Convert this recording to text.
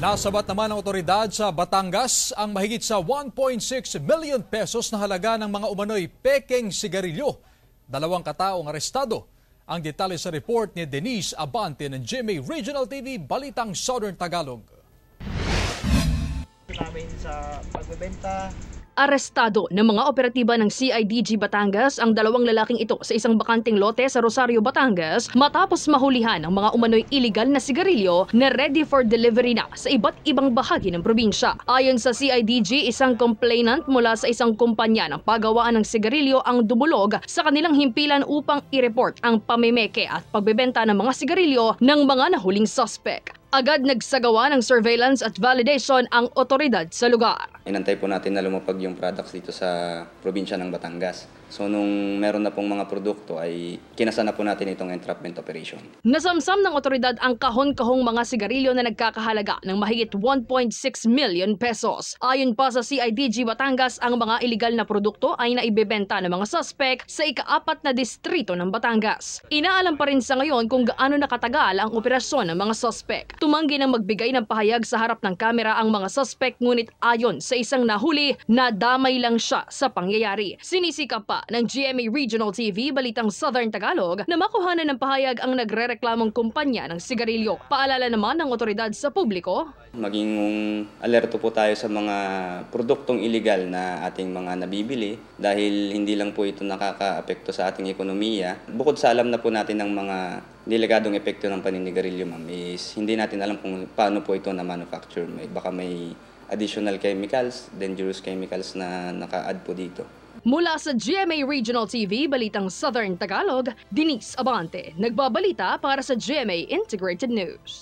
Nasabat naman ng otoridad sa Batangas ang mahigit sa 1.6 million pesos na halaga ng mga umano'y peking sigarilyo. Dalawang kataong arestado. Ang detalye sa report ni Denise Abante ng GMA Regional TV Balitang Southern Tagalog. Namin sa pagbebenta Arestado ng mga operatiba ng CIDG Batangas ang dalawang lalaking ito sa isang bakanting lote sa Rosario, Batangas matapos mahulihan ang mga umano'y iligal na sigarilyo na ready for delivery na sa iba't ibang bahagi ng probinsya. Ayon sa CIDG, isang complainant mula sa isang kumpanya ng pagawaan ng sigarilyo ang dumulog sa kanilang himpilan upang i-report ang pamimeke at pagbebenta ng mga sigarilyo ng mga nahuling suspect. Agad nagsagawa ng surveillance at validation ang otoridad sa lugar. Inantay po natin na lumapag yung products dito sa probinsya ng Batangas. So nung meron na pong mga produkto ay kinasana po natin itong entrapment operation. Nasamsam ng otoridad ang kahon-kahong mga sigarilyo na nagkakahalaga ng mahigit 1.6 million pesos. Ayon pa sa CIDG Batangas, ang mga ilegal na produkto ay naibebenta ng mga suspect sa ikaapat na distrito ng Batangas. Inaalam pa rin sa ngayon kung gaano nakatagal ang operasyon ng mga suspect. Tumanggi ng magbigay ng pahayag sa harap ng kamera ang mga suspect ngunit ayon sa isang nahuli na damay lang siya sa pangyayari. Sinisikap pa ng GMA Regional TV Balitang Southern Tagalog na makuhanan ng pahayag ang nagrereklamong kumpanya ng sigarilyo. Paalala naman ng otoridad sa publiko. Maging um, alerto po tayo sa mga produktong ilegal na ating mga nabibili dahil hindi lang po ito nakakaapekto sa ating ekonomiya. Bukod sa alam na po natin ng mga delegadong epekto ng paninigarilyo ma'am hindi natin alam kung paano po ito na manufacture. May, baka may additional chemicals, dangerous chemicals na naka-add po dito. Mula sa GMA Regional TV, Balitang Southern Tagalog, Denise Abante, nagbabalita para sa GMA Integrated News.